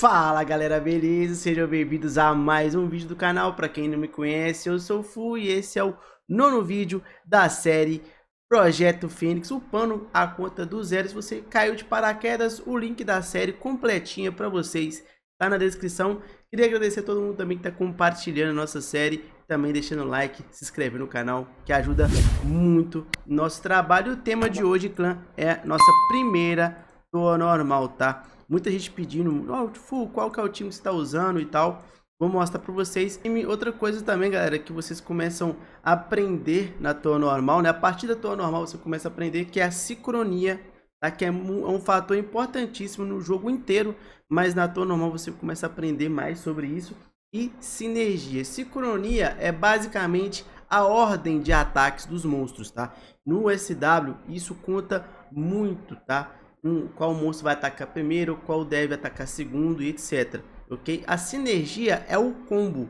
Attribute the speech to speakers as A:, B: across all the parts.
A: Fala galera, beleza? Sejam bem-vindos a mais um vídeo do canal. Para quem não me conhece, eu sou o Fu e esse é o nono vídeo da série Projeto Fênix, pano a conta do zero. Se você caiu de paraquedas, o link da série completinha para vocês tá na descrição. Queria agradecer a todo mundo também que tá compartilhando a nossa série, também deixando like, se inscreve no canal, que ajuda muito nosso trabalho. O tema de hoje, clã, é nossa primeira toa normal, tá? Muita gente pedindo, oh, qual que é o time que você está usando e tal. Vou mostrar para vocês. E outra coisa também, galera, que vocês começam a aprender na toa normal, né? A partir da toa normal você começa a aprender que é a sincronia, tá? Que é, é um fator importantíssimo no jogo inteiro, mas na toa normal você começa a aprender mais sobre isso. E sinergia. Sincronia é basicamente a ordem de ataques dos monstros, tá? No SW isso conta muito, tá? um, qual monstro vai atacar primeiro, qual deve atacar segundo e etc. Ok? A sinergia é o combo,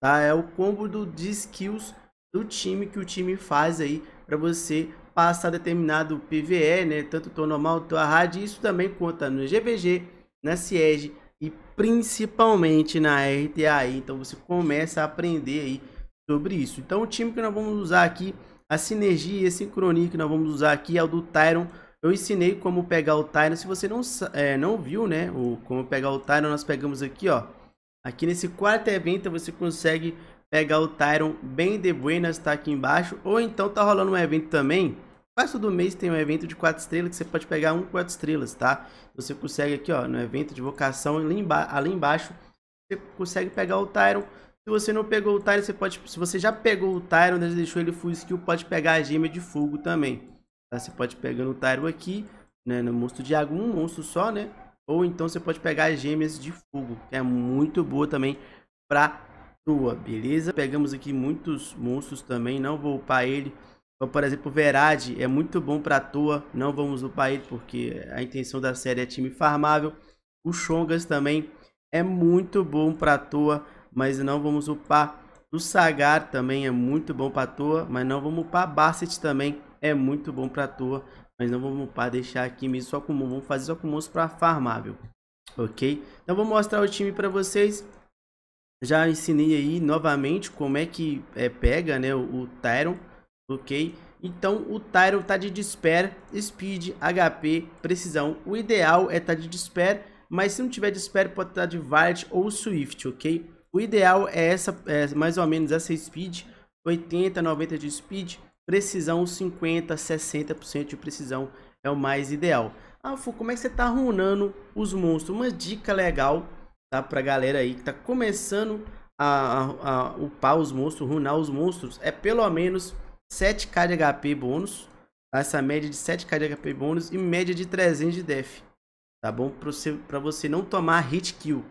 A: tá? É o combo do, de skills do time que o time faz aí para você passar determinado PVE, né? Tanto o normal, o hard, isso também conta no GVG, na Siege e principalmente na RTA. Então você começa a aprender aí sobre isso. Então o time que nós vamos usar aqui, a sinergia e a sincronia que nós vamos usar aqui é o do Tyron eu ensinei como pegar o Tyron. Se você não, é, não viu, né? O, como pegar o Tyron, nós pegamos aqui, ó. Aqui nesse quarto evento você consegue pegar o Tyron bem de buenas, tá aqui embaixo. Ou então tá rolando um evento também. Quase todo mês tem um evento de 4 estrelas que você pode pegar um 4 estrelas, tá? Você consegue aqui, ó, no evento de vocação, ali, emba ali embaixo, você consegue pegar o Tyron. Se você não pegou o Tyron, você pode... Se você já pegou o Tyron, deixou ele full skill, pode pegar a gema de fogo também. Tá? Você pode pegar no Tyro aqui, né, no monstro de água, um monstro só, né? Ou então você pode pegar as gêmeas de fogo, que é muito boa também pra tua, beleza? Pegamos aqui muitos monstros também, não vou upar ele. Então, por exemplo, Verade é muito bom pra tua, não vamos upar ele porque a intenção da série é time farmável. O Chongas também é muito bom pra tua, mas não vamos upar. O Sagar também é muito bom pra tua, mas não vamos upar Basset também é muito bom pra tua, mas não vamos upar, deixar aqui mesmo só comum, vamos fazer só comuns pra farmável, ok? Então vou mostrar o time pra vocês, já ensinei aí novamente como é que é, pega né, o, o Tyron, ok? Então o Tyron tá de Despair, Speed, HP, Precisão. O ideal é tá de Despair, mas se não tiver Despair pode estar tá de Violet ou Swift, ok? O ideal é essa, é mais ou menos essa Speed, 80, 90 de Speed, precisão 50, 60% de precisão é o mais ideal. Ah, Fu, como é que você tá runando os monstros? Uma dica legal, tá? Pra galera aí que tá começando a, a, a upar os monstros, runar os monstros, é pelo menos 7k de HP bônus, tá? Essa média de 7k de HP bônus e média de 300 de def, tá bom? Pra você, pra você não tomar hit kill,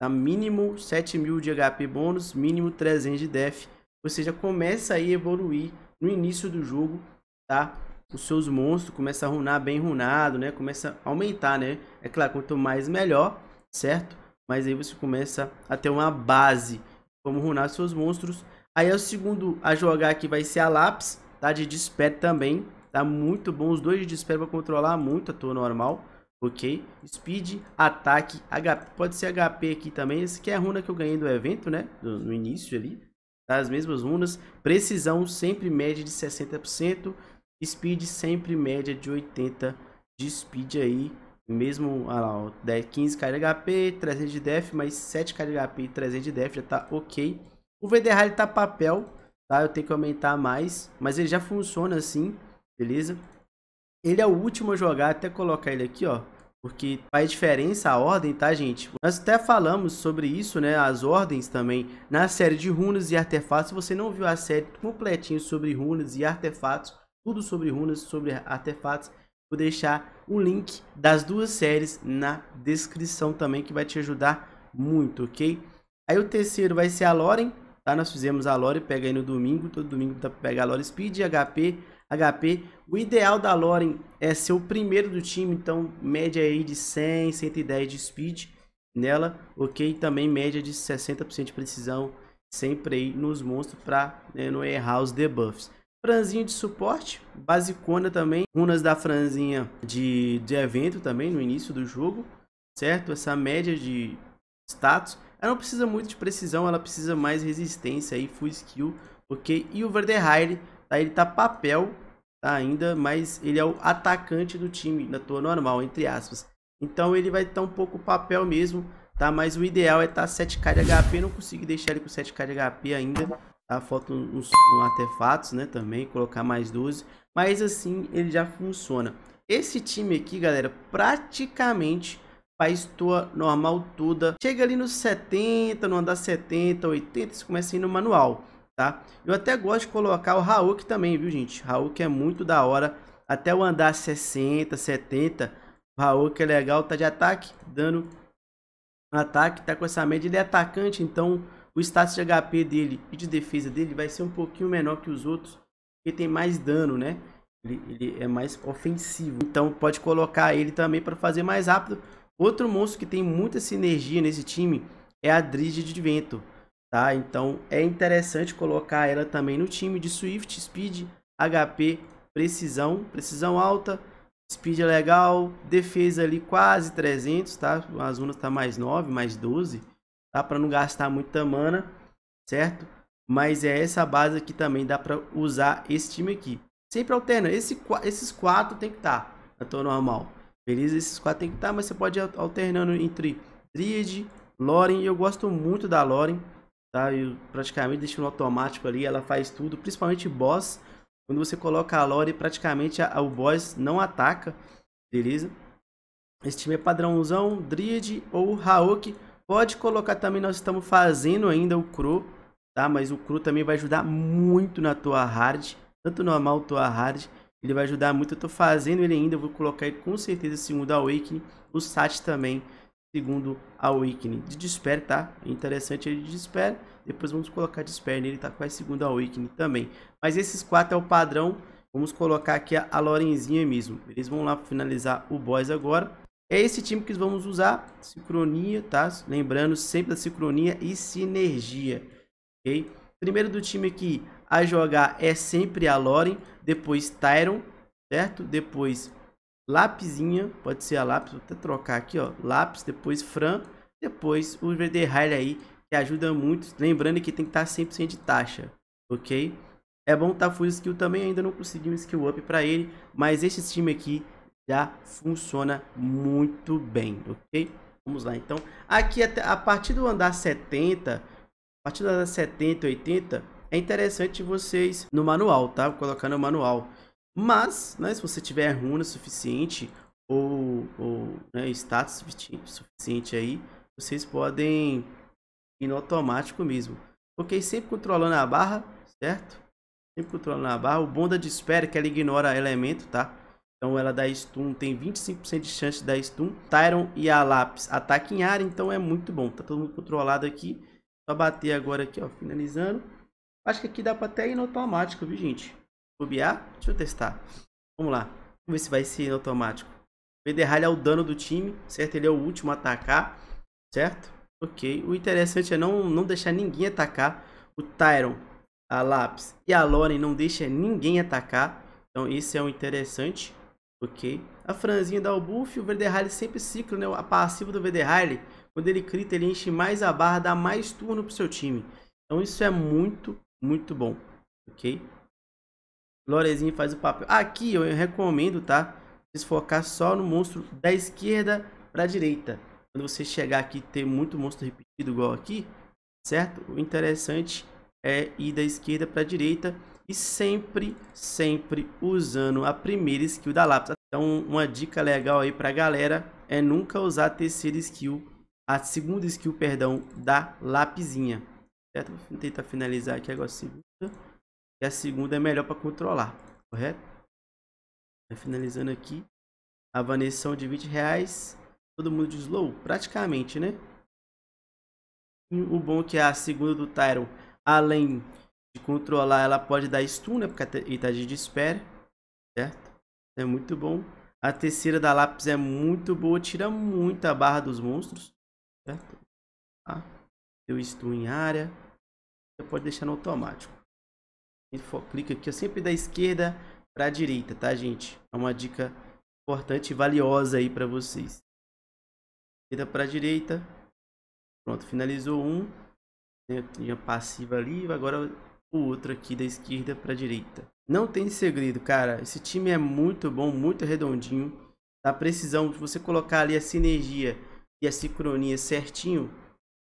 A: tá? Mínimo 7000 de HP bônus, mínimo 300 de def. Você já começa aí a evoluir no início do jogo, tá? Os seus monstros começa a runar bem runado, né? Começa a aumentar, né? É claro, quanto mais melhor, certo? Mas aí você começa a ter uma base. Como runar seus monstros. Aí é o segundo a jogar aqui vai ser a Lápis, tá? De Despair também. Tá muito bom. Os dois de Despair para controlar muito a tua normal. Ok? Speed, ataque, HP. Pode ser HP aqui também. Esse aqui é a runa que eu ganhei do evento, né? no início ali das mesmas runas. Precisão sempre média de 60%. Speed sempre média de 80% de speed aí. Mesmo, olha lá, 15 kg de HP, 300 de def, mais 7 kg de HP e 300 de def já tá ok. O VDR ele tá papel, tá? Eu tenho que aumentar mais, mas ele já funciona assim, beleza? Ele é o último a jogar, até colocar ele aqui, ó. Porque faz diferença a ordem, tá, gente? Nós até falamos sobre isso, né? As ordens também na série de runas e artefatos. Se você não viu a série completinha sobre runas e artefatos, tudo sobre runas, sobre artefatos, vou deixar o link das duas séries na descrição também, que vai te ajudar muito, ok? Aí o terceiro vai ser a Loren, tá? Nós fizemos a Lore, pega aí no domingo, todo domingo dá para pegar a Lore Speed, HP, HP. O ideal da Loren é ser o primeiro do time, então média aí de 100, 110 de speed nela, ok? Também média de 60% de precisão sempre aí nos monstros para né, não errar os debuffs. Franzinha de suporte, basicona também, runas da franzinha de, de evento também no início do jogo, certo? Essa média de status, ela não precisa muito de precisão, ela precisa mais resistência e full skill, ok? E o Verdeheide Tá? Ele tá papel tá, ainda, mas ele é o atacante do time na tua normal, entre aspas. Então ele vai estar tá um pouco papel mesmo, tá? Mas o ideal é estar tá 7k de HP. Não consegui deixar ele com 7k de HP ainda. Tá? Falta uns, uns artefatos, né? Também, colocar mais 12. Mas assim ele já funciona. Esse time aqui, galera, praticamente faz tua normal toda. Chega ali nos 70, no andar 70, 80, você começa a ir no manual tá? Eu até gosto de colocar o que também, viu, gente? que é muito da hora. Até o andar 60, 70, o que é legal, tá de ataque, dando ataque, tá com essa média. Ele é atacante, então o status de HP dele e de defesa dele vai ser um pouquinho menor que os outros, porque tem mais dano, né? Ele, ele é mais ofensivo, então pode colocar ele também para fazer mais rápido. Outro monstro que tem muita sinergia nesse time é a Dridge de Vento tá? Então é interessante colocar ela também no time de Swift, Speed, HP, precisão, precisão alta, speed é legal, defesa ali quase 300, tá? as Azuna tá mais 9, mais 12, tá? Para não gastar muita mana, certo? Mas é essa base aqui também dá para usar esse time aqui. Sempre alterna, Esse, esses quatro tem que estar tá na tua normal. Beleza? Esses quatro tem que estar, tá, mas você pode ir alternando entre Dríade, Loren. Eu gosto muito da Loren, tá? Eu praticamente deixo no automático ali, ela faz tudo, principalmente boss. Quando você coloca a lore, praticamente a, a, o boss não ataca, beleza? Esse time é padrãozão, Dryad ou Haok. Pode colocar também, nós estamos fazendo ainda o Crow, tá? Mas o Crow também vai ajudar muito na tua hard, tanto normal tua hard. Ele vai ajudar muito, eu tô fazendo ele ainda, vou colocar com certeza segundo a Awakening, o Sat também segundo a Awakening. De Despair, tá? É interessante ele de Despair. Depois vamos colocar Despair nele, tá? Quase segundo a Awakening também. Mas esses quatro é o padrão. Vamos colocar aqui a, a Lorenzinha mesmo. Eles vão lá finalizar o boss agora. É esse time que vamos usar. Sincronia, tá? Lembrando sempre da sincronia e sinergia, ok? Primeiro do time aqui a jogar é sempre a Loren. Depois Tyron, certo? Depois Lapisinha, pode ser a lápis, vou até trocar aqui, ó. Lápis, depois Fran, depois o VDRile aí, que ajuda muito. Lembrando que tem que estar 100% de taxa, ok? É bom tá full skill também, ainda não consegui um skill up para ele, mas esse time aqui já funciona muito bem, ok? Vamos lá, então. Aqui, até a partir do andar 70, a partir do andar 70, 80, é interessante vocês no manual, tá? Vou colocar no manual. Mas, né, se você tiver runa suficiente ou, ou né, status suficiente aí, vocês podem ir no automático mesmo. ok sempre controlando a barra, certo? Sempre controlando a barra. O bom da espera é que ela ignora elemento, tá? Então ela dá stun, tem 25% de chance de dar stun. Tyron e a Lápis ataque em área, então é muito bom. Tá todo mundo controlado aqui. Só bater agora aqui, ó, finalizando. Acho que aqui dá pra até ir no automático, viu, gente? bobear, deixa eu testar. Vamos lá. Vamos ver se vai ser automático. Federal é o dano do time, certo? Ele é o último a atacar, certo? Ok. O interessante é não, não deixar ninguém atacar. O Tyron, a Lápis e a Loren não deixam ninguém atacar. Então, isso é um interessante. Ok. A franzinha dá o buff. O Verderheil sempre ciclo, né? A passiva do Verderheil, quando ele crita, ele enche mais a barra, dá mais turno pro seu time. Então, isso é muito, muito bom. Ok. Lorezinho faz o papel. Aqui eu recomendo, tá? Vocês focar só no monstro da esquerda pra direita. Quando você chegar aqui ter muito monstro repetido igual aqui, certo? O interessante é ir da esquerda pra direita e sempre, sempre usando a primeira skill da lápis. Então, uma dica legal aí pra galera é nunca usar a terceira skill, a segunda skill, perdão, da lapisinha. Certo? Vou tentar finalizar aqui agora segunda. E a segunda é melhor para controlar, correto? Finalizando aqui. A Vanessa de 20 reais. Todo mundo de slow? Praticamente, né? O bom é que a segunda do Tyron, além de controlar, ela pode dar stun, né? Porque ele tá de espera, certo? É muito bom. A terceira da lápis é muito boa, tira muita barra dos monstros, certo? Tá? Deu stun em área. Você pode deixar no automático clica aqui, eu sempre da esquerda para a direita, tá, gente? É uma dica importante e valiosa aí para vocês. Esquerda para a direita. Pronto, finalizou um. Tinha passiva ali, agora o outro aqui da esquerda para a direita. Não tem segredo, cara. Esse time é muito bom, muito redondinho. a precisão de você colocar ali a sinergia e a sincronia certinho,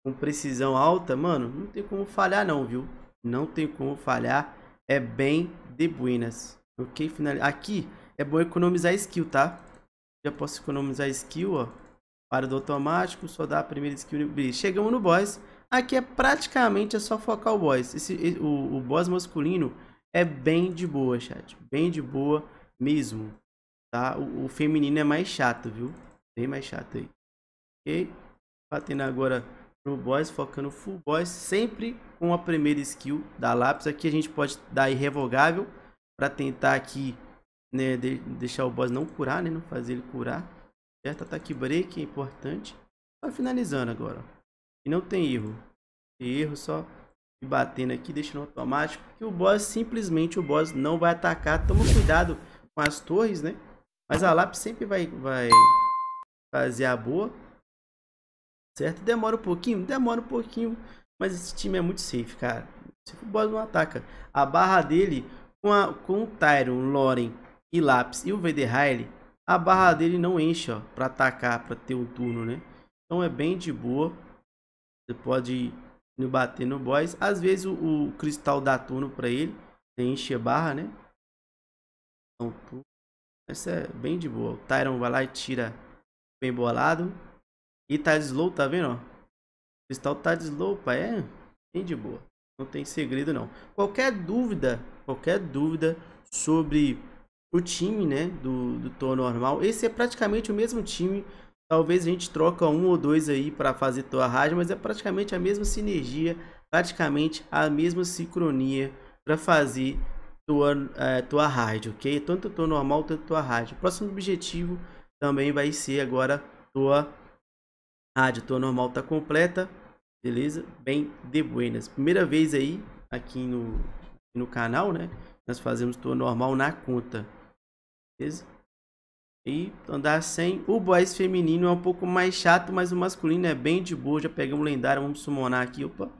A: com precisão alta, mano, não tem como falhar não, viu? Não tem como falhar é bem de buenas. Ok, final... Aqui é bom economizar skill, tá? Já posso economizar skill, ó. Para do automático, só dá a primeira skill. Chegamos no boss. Aqui é praticamente é só focar o boss. Esse, o, o boss masculino é bem de boa, chat. Bem de boa mesmo, tá? O, o feminino é mais chato, viu? Bem mais chato aí. Ok? Batendo agora Pro boss, focando full boss, sempre com a primeira skill da lápis. Aqui a gente pode dar irrevogável para tentar aqui, né, de deixar o boss não curar, né, não fazer ele curar. Certo? Ataque break é importante. Vai finalizando agora. E não tem erro. Tem erro só e batendo aqui, deixando automático. Que o boss, simplesmente o boss não vai atacar. Toma cuidado com as torres, né? Mas a lápis sempre vai, vai fazer a boa certo? Demora um pouquinho? Demora um pouquinho, mas esse time é muito safe, cara. Se o Boys não ataca, a barra dele com, a, com o Tyron, Loren e Lápis e o Vaderheil, a barra dele não enche, ó, pra atacar, pra ter um turno, né? Então é bem de boa. Você pode no bater no boss. Às vezes o, o cristal dá turno pra ele. Né, enche a barra, né? Então, essa é bem de boa. O Tyron vai lá e tira bem bolado. E tá slow, tá vendo? Ó? O cristal tá slow, pai. É bem de boa. Não tem segredo, não. Qualquer dúvida, qualquer dúvida sobre o time, né, do, do Thor normal. Esse é praticamente o mesmo time. Talvez a gente troca um ou dois aí para fazer Thor rádio mas é praticamente a mesma sinergia, praticamente a mesma sincronia para fazer tua, uh, é, tua rádio, ok? Tanto tua normal, tanto tua rádio. Próximo objetivo também vai ser agora tua a tua normal tá completa, beleza? Bem de buenas. Primeira vez aí, aqui no, no canal, né? Nós fazemos tour normal na conta, beleza? E andar sem. O boys feminino é um pouco mais chato, mas o masculino é bem de boa. Já pegamos lendário, vamos summonar aqui. Opa,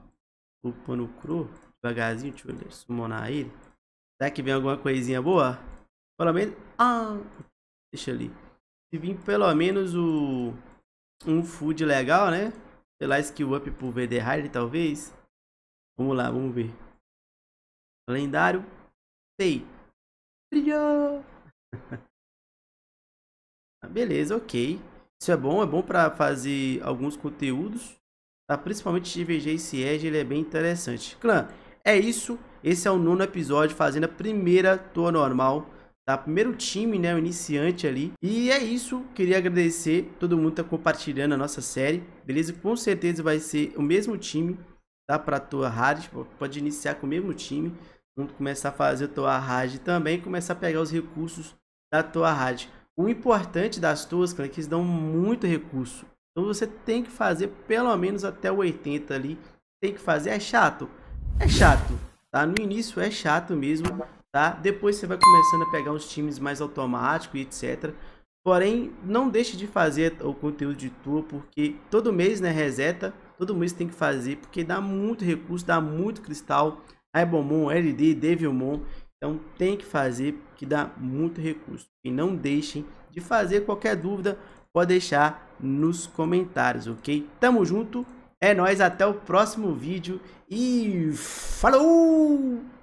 A: o pano cru, devagarzinho, deixa eu summonar ele. Será que vem alguma coisinha boa? Pelo menos... Ah, deixa ali. Se vir pelo menos o um food legal, né? Sei lá, skill up pro VD talvez. Vamos lá, vamos ver. Lendário. Sei. Brilhou. Ah, beleza, ok. Isso é bom, é bom para fazer alguns conteúdos. Tá? Principalmente de VG e Siege, ele é bem interessante. Clã, é isso. Esse é o nono episódio fazendo a primeira toa normal tá? Primeiro time, né? O iniciante ali. E é isso. Queria agradecer todo mundo que tá compartilhando a nossa série, beleza? Com certeza vai ser o mesmo time, tá? Pra tua hard, pode iniciar com o mesmo time. Vamos começar a fazer a tua hard também, começar a pegar os recursos da tua hard. O importante das tuas, cara, é que eles dão muito recurso. Então você tem que fazer pelo menos até o 80 ali. Tem que fazer, é chato. É chato, tá? No início é chato mesmo, tá? Depois você vai começando a pegar uns times mais automáticos e etc. Porém, não deixe de fazer o conteúdo de tour, porque todo mês, né, reseta, todo mês tem que fazer, porque dá muito recurso, dá muito cristal, Aibomon, LD, Devilmon, então tem que fazer, porque dá muito recurso. E não deixem de fazer, qualquer dúvida pode deixar nos comentários, ok? Tamo junto, é nóis, até o próximo vídeo e falou!